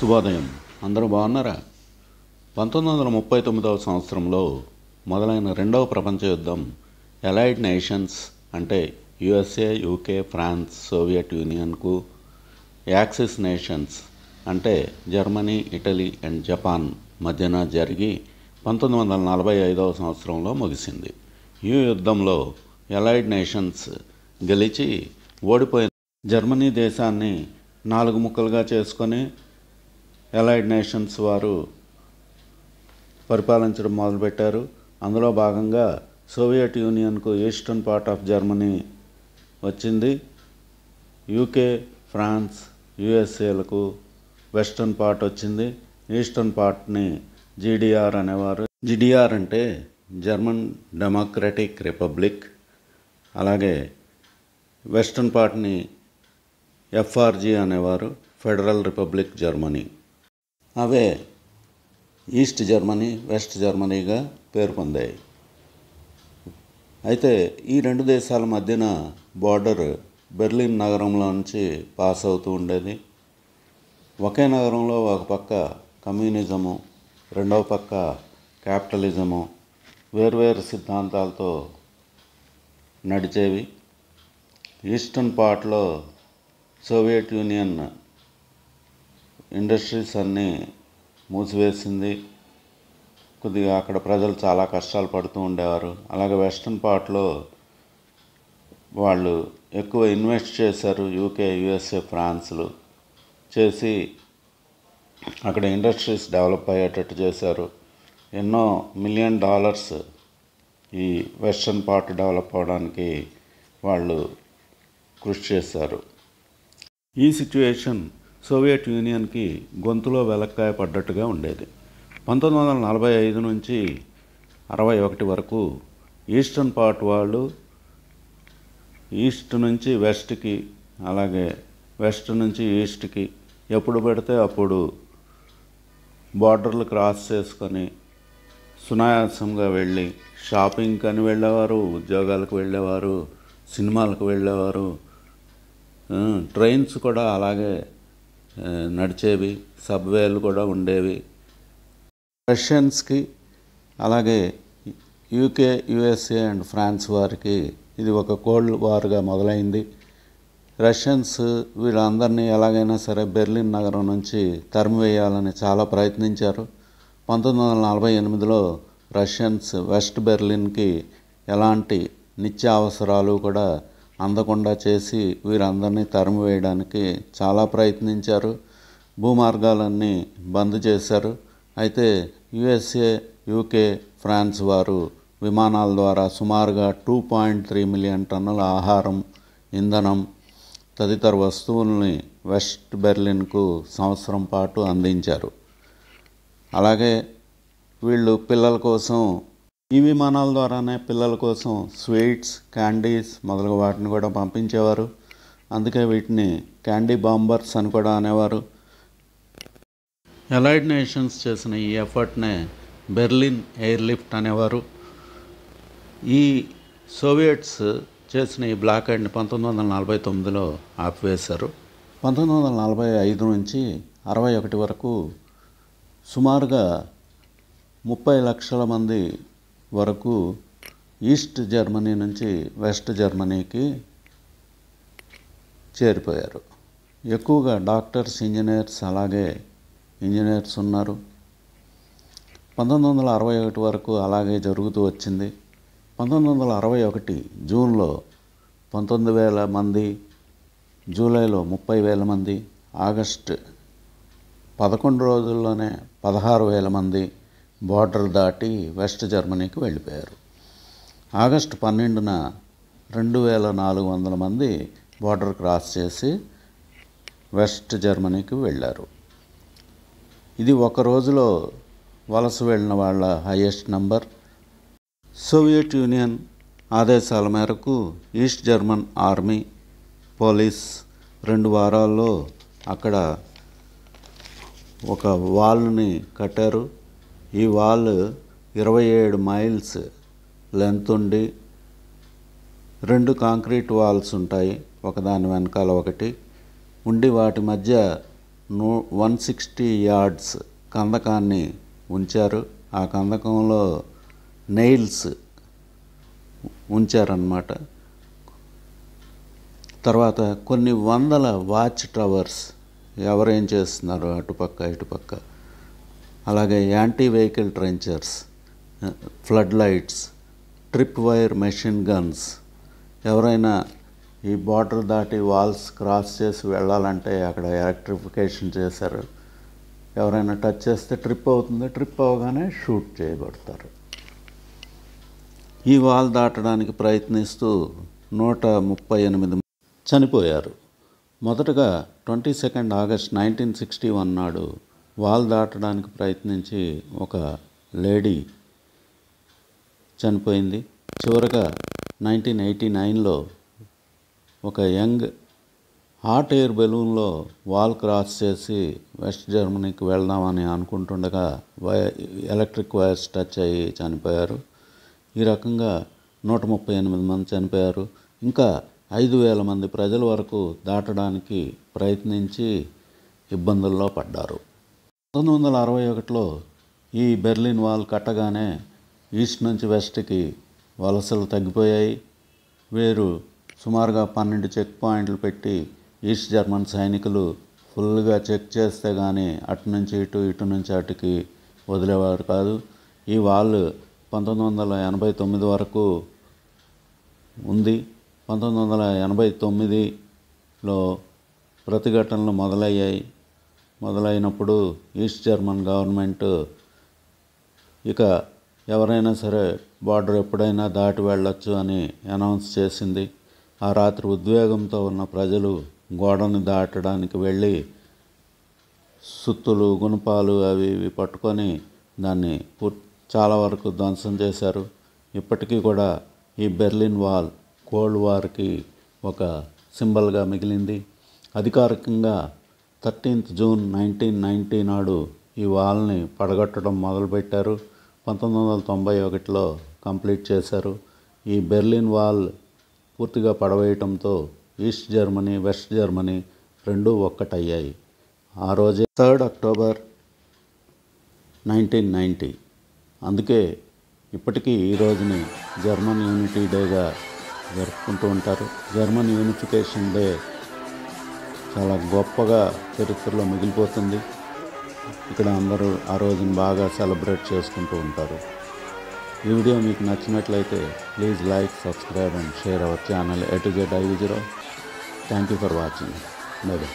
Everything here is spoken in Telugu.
శుభోదయం అందరూ బాగున్నారా పంతొమ్మిది వందల ముప్పై తొమ్మిదవ సంవత్సరంలో మొదలైన రెండవ ప్రపంచ యుద్ధం ఎలైడ్ నేషన్స్ అంటే యుఎస్ఏ యూకే ఫ్రాన్స్ సోవియట్ యూనియన్కు యాక్సిస్ నేషన్స్ అంటే జర్మనీ ఇటలీ అండ్ జపాన్ మధ్యన జరిగి పంతొమ్మిది వందల నలభై ఐదవ సంవత్సరంలో ముగిసింది ఈ యుద్ధంలో ఎలైడ్ నేషన్స్ గెలిచి ఓడిపోయిన జర్మనీ దేశాన్ని నాలుగు ముక్కలుగా చేసుకొని ఎలైడ్ నేషన్స్ వారు పరిపాలించడం మొదలుపెట్టారు అందులో భాగంగా సోవియట్ యూనియన్కు ఈస్టర్న్ పార్ట్ ఆఫ్ జర్మనీ వచ్చింది యూకే ఫ్రాన్స్ యుఎస్ఏలకు వెస్టర్న్ పార్ట్ వచ్చింది ఈస్టర్న్ పార్ట్ని జీడిఆర్ అనేవారు జిడిఆర్ అంటే జర్మన్ డెమోక్రటిక్ రిపబ్లిక్ అలాగే వెస్టర్న్ పార్ట్ని ఎఫ్ఆర్జీ అనేవారు ఫెడరల్ రిపబ్లిక్ జర్మనీ అవే ఈస్ట్ జర్మనీ వెస్ట్ జర్మనీగా పేరు పొందాయి అయితే ఈ రెండు దేశాల మధ్యన బార్డర్ బెర్లిన్ నగరంలో నుంచి పాస్ అవుతూ ఉండేది ఒకే నగరంలో ఒక పక్క కమ్యూనిజము రెండవ పక్క క్యాపిటలిజము వేర్వేరు సిద్ధాంతాలతో నడిచేవి ఈస్టర్న్ పార్ట్లో సోవియట్ యూనియన్ ఇండస్ట్రీస్ అన్నీ మూసివేసింది కొద్దిగా అక్కడ ప్రజలు చాలా కష్టాలు పడుతూ ఉండేవారు అలాగే వెస్ట్రన్ పార్ట్లో వాళ్ళు ఎక్కువ ఇన్వెస్ట్ చేశారు యూకే యుఎస్ఏ ఫ్రాన్స్లు చేసి అక్కడ ఇండస్ట్రీస్ డెవలప్ అయ్యేటట్టు చేశారు ఎన్నో మిలియన్ డాలర్స్ ఈ వెస్ట్రన్ పార్ట్ డెవలప్ అవడానికి వాళ్ళు కృషి చేశారు ఈ సిచ్యువేషన్ సోవియట్ యూనియన్కి గొంతులో వెలక్కాయ పడ్డట్టుగా ఉండేది పంతొమ్మిది వందల నలభై ఐదు నుంచి అరవై ఒకటి వరకు ఈస్టర్న్ పార్ట్ వాళ్ళు ఈస్ట్ నుంచి వెస్ట్కి అలాగే వెస్ట్ నుంచి ఈస్ట్కి ఎప్పుడు పెడితే అప్పుడు బార్డర్లు క్రాస్ చేసుకొని సునాయాసంగా వెళ్ళి షాపింగ్ అని వెళ్ళేవారు ఉద్యోగాలకు వెళ్ళేవారు సినిమాలకు వెళ్ళేవారు ట్రైన్స్ కూడా అలాగే నడిచేవి సబ్వేలు కూడా ఉండేవి రష్యన్స్కి అలాగే యూకే యుఎస్ఏ అండ్ ఫ్రాన్స్ వారికి ఇది ఒక కోల్డ్ వార్గా మొదలైంది రష్యన్స్ వీళ్ళందరినీ ఎలాగైనా సరే బెర్లిన్ నగరం నుంచి తరిమివేయాలని చాలా ప్రయత్నించారు పంతొమ్మిది వందల నలభై ఎనిమిదిలో రష్యన్స్ వెస్ట్ బెర్లిన్కి ఎలాంటి నిత్యావసరాలు కూడా అందకుండా చేసి వీరందరినీ వేయడానికి చాలా ప్రయత్నించారు భూమార్గాలన్నీ బంద్ చేశారు అయితే యుఎస్ఏ యూకే ఫ్రాన్స్ వారు విమానాల ద్వారా సుమారుగా టూ పాయింట్ త్రీ మిలియన్ టన్నుల ఆహారం ఇంధనం తదితర వస్తువుల్ని వెస్ట్ బెర్లిన్కు సంవత్సరం పాటు అందించారు అలాగే వీళ్ళు పిల్లల కోసం ఈ విమానాల ద్వారానే పిల్లల కోసం స్వీట్స్ క్యాండీస్ మొదలగు వాటిని కూడా పంపించేవారు అందుకే వీటిని క్యాండీ బాంబర్స్ అని కూడా అనేవారు ఎలైడ్ నేషన్స్ చేసిన ఈ ఎఫర్ట్నే బెర్లిన్ ఎయిర్లిఫ్ట్ అనేవారు ఈ సోవియట్స్ చేసిన ఈ బ్లాకెట్ని పంతొమ్మిది వందల నలభై తొమ్మిదిలో ఆపివేశారు పంతొమ్మిది వందల నలభై ఐదు నుంచి అరవై ఒకటి వరకు సుమారుగా ముప్పై లక్షల మంది వరకు ఈస్ట్ జర్మనీ నుంచి వెస్ట్ జర్మనీకి చేరిపోయారు ఎక్కువగా డాక్టర్స్ ఇంజనీర్స్ అలాగే ఇంజనీర్స్ ఉన్నారు పంతొమ్మిది వందల అరవై ఒకటి వరకు అలాగే జరుగుతూ వచ్చింది పంతొమ్మిది వందల అరవై ఒకటి జూన్లో పంతొమ్మిది వేల మంది జూలైలో ముప్పై వేల మంది ఆగస్ట్ పదకొండు రోజుల్లోనే పదహారు వేల మంది బార్డర్ దాటి వెస్ట్ జర్మనీకి వెళ్ళిపోయారు ఆగస్టు పన్నెండున రెండు వేల నాలుగు వందల మంది బార్డర్ క్రాస్ చేసి వెస్ట్ జర్మనీకి వెళ్ళారు ఇది ఒక రోజులో వలస వెళ్ళిన వాళ్ళ హయ్యెస్ట్ నంబర్ సోవియట్ యూనియన్ ఆదేశాల మేరకు ఈస్ట్ జర్మన్ ఆర్మీ పోలీస్ రెండు వారాల్లో అక్కడ ఒక వాల్ని కట్టారు ఈ వాల్ ఇరవై ఏడు మైల్స్ లెంత్ ఉండి రెండు కాంక్రీట్ వాల్స్ ఉంటాయి ఒకదాని వెనకాల ఒకటి ఉండి వాటి మధ్య నూ వన్ సిక్స్టీ యార్డ్స్ కందకాన్ని ఉంచారు ఆ కందకంలో నెయిల్స్ ఉంచారన్నమాట తర్వాత కొన్ని వందల వాచ్ టవర్స్ ఎవరేం చేస్తున్నారు అటుపక్క ఇటుపక్క అలాగే anti vehicle trenchers flood lights trip wire machine guns ఎవరైనా ఈ బార్డర్ దాటి వాల్స్ క్రాస్ చేసి వెళ్ళాలంటే అక్కడ ఎలక్ట్రిఫికేషన్ చేశారు ఎవరైనా టచ్ చేస్తే ట్రిప్ అవుతుంది ట్రిప్ అవగానే షూట్ చేయబడతారు ఈ వాల్ దాటడానికి ప్రయత్నిస్తూ నూట ముప్పై ఎనిమిది చనిపోయారు మొదటగా twenty second August nineteen sixty one నాడు వాల్ దాటడానికి ప్రయత్నించి ఒక లేడీ చనిపోయింది చివరగా నైన్టీన్ ఎయిటీ నైన్లో ఒక యంగ్ హాట్ ఎయిర్ బెలూన్లో వాల్ క్రాస్ చేసి వెస్ట్ జర్మనీకి వెళ్దామని అనుకుంటుండగా వై ఎలక్ట్రిక్ వైర్స్ టచ్ అయ్యి చనిపోయారు ఈ రకంగా నూట ముప్పై ఎనిమిది మంది చనిపోయారు ఇంకా ఐదు వేల మంది ప్రజల వరకు దాటడానికి ప్రయత్నించి ఇబ్బందుల్లో పడ్డారు పంతొమ్మిది వందల అరవై ఒకటిలో ఈ బెర్లిన్ వాల్ కట్టగానే ఈస్ట్ నుంచి వెస్ట్కి వలసలు తగ్గిపోయాయి వీరు సుమారుగా పన్నెండు చెక్ పాయింట్లు పెట్టి ఈస్ట్ జర్మన్ సైనికులు ఫుల్గా చెక్ చేస్తే కానీ అటు నుంచి ఇటు ఇటు నుంచి అటుకి వదిలేవారు కాదు ఈ వాళ్ళు పంతొమ్మిది వందల ఎనభై తొమ్మిది వరకు ఉంది పంతొమ్మిది వందల ఎనభై తొమ్మిదిలో ప్రతిఘటనలు మొదలయ్యాయి మొదలైనప్పుడు ఈస్ట్ జర్మన్ గవర్నమెంట్ ఇక ఎవరైనా సరే బార్డర్ ఎప్పుడైనా దాటి వెళ్ళొచ్చు అని అనౌన్స్ చేసింది ఆ రాత్రి ఉద్వేగంతో ఉన్న ప్రజలు గోడను దాటడానికి వెళ్ళి సుత్తులు గుణపాలు అవి ఇవి పట్టుకొని దాన్ని చాలా వరకు ధ్వంసం చేశారు ఇప్పటికీ కూడా ఈ బెర్లిన్ వాల్ కోల్డ్ వార్కి ఒక సింబల్గా మిగిలింది అధికారికంగా థర్టీన్త్ జూన్ నైన్టీన్ నైంటీ నాడు ఈ వాల్ని పడగొట్టడం మొదలుపెట్టారు పంతొమ్మిది వందల తొంభై ఒకటిలో కంప్లీట్ చేశారు ఈ బెర్లిన్ వాల్ పూర్తిగా పడవేయటంతో ఈస్ట్ జర్మనీ వెస్ట్ జర్మనీ రెండూ ఒక్కటయ్యాయి ఆ రోజే థర్డ్ అక్టోబర్ నైన్టీన్ నైంటీ అందుకే ఇప్పటికీ ఈ రోజుని జర్మన్ యూనిటీ డేగా జరుపుకుంటూ ఉంటారు జర్మన్ యూనిఫికేషన్ డే చాలా గొప్పగా చరిత్రలో మిగిలిపోతుంది ఇక్కడ అందరూ ఆ రోజును బాగా సెలబ్రేట్ చేసుకుంటూ ఉంటారు ఈ వీడియో మీకు నచ్చినట్లయితే please like subscribe and share our channel A to Z IV zero thank you for watching by